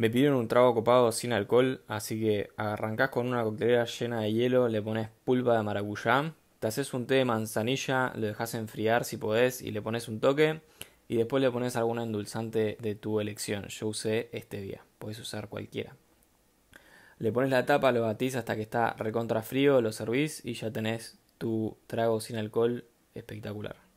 Me pidieron un trago copado sin alcohol, así que arrancás con una coctelera llena de hielo, le pones pulpa de maracuyá, te haces un té de manzanilla, lo dejas enfriar si podés y le pones un toque. Y después le pones algún endulzante de tu elección. Yo usé este día, podés usar cualquiera. Le pones la tapa, lo batís hasta que está recontra frío, lo servís y ya tenés tu trago sin alcohol espectacular.